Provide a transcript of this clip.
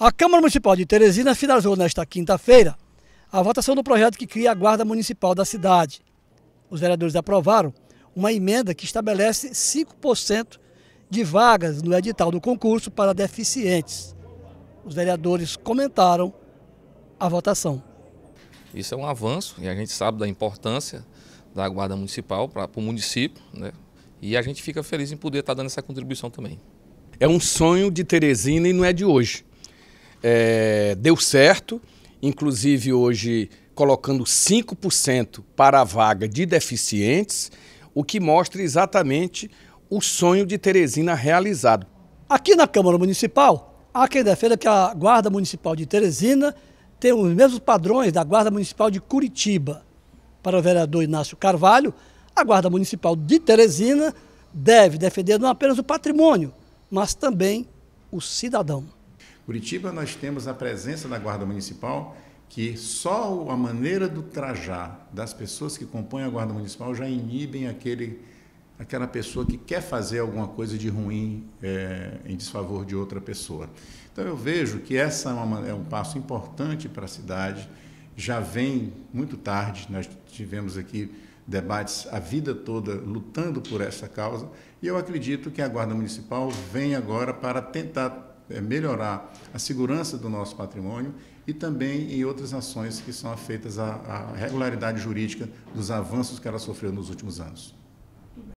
A Câmara Municipal de Teresina finalizou nesta quinta-feira a votação do projeto que cria a Guarda Municipal da cidade. Os vereadores aprovaram uma emenda que estabelece 5% de vagas no edital do concurso para deficientes. Os vereadores comentaram a votação. Isso é um avanço e a gente sabe da importância da Guarda Municipal para, para o município, né? E a gente fica feliz em poder estar tá dando essa contribuição também. É um sonho de Teresina e não é de hoje é, deu certo, inclusive hoje colocando 5% para a vaga de deficientes, o que mostra exatamente o sonho de Teresina realizado. Aqui na Câmara Municipal, há quem defenda que a Guarda Municipal de Teresina tem os mesmos padrões da Guarda Municipal de Curitiba. Para o vereador Inácio Carvalho, a Guarda Municipal de Teresina deve defender não apenas o patrimônio, mas também o cidadão. Curitiba, nós temos a presença da Guarda Municipal, que só a maneira do trajar das pessoas que compõem a Guarda Municipal já inibem aquele, aquela pessoa que quer fazer alguma coisa de ruim é, em desfavor de outra pessoa. Então, eu vejo que essa é, uma, é um passo importante para a cidade, já vem muito tarde, nós tivemos aqui debates a vida toda lutando por essa causa, e eu acredito que a Guarda Municipal vem agora para tentar é, melhorar a segurança do nosso patrimônio e também em outras ações que são afeitas à, regularidade jurídica dos avanços que ela sofreu nos últimos anos.